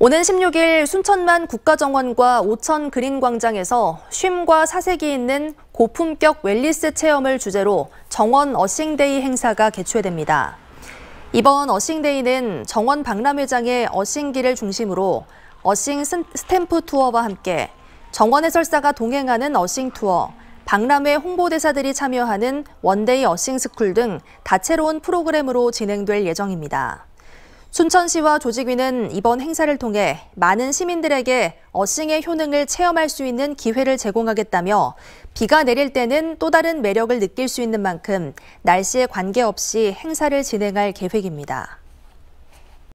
오는 16일 순천만 국가정원과 오천 그린광장에서 쉼과 사색이 있는 고품격 웰리스 체험을 주제로 정원 어싱데이 행사가 개최됩니다. 이번 어싱데이는 정원 박람회장의 어싱기를 중심으로 어싱 스탬프 투어와 함께 정원 해설사가 동행하는 어싱 투어, 박람회 홍보대사들이 참여하는 원데이 어싱스쿨 등 다채로운 프로그램으로 진행될 예정입니다. 순천시와 조직위는 이번 행사를 통해 많은 시민들에게 어싱의 효능을 체험할 수 있는 기회를 제공하겠다며 비가 내릴 때는 또 다른 매력을 느낄 수 있는 만큼 날씨에 관계없이 행사를 진행할 계획입니다.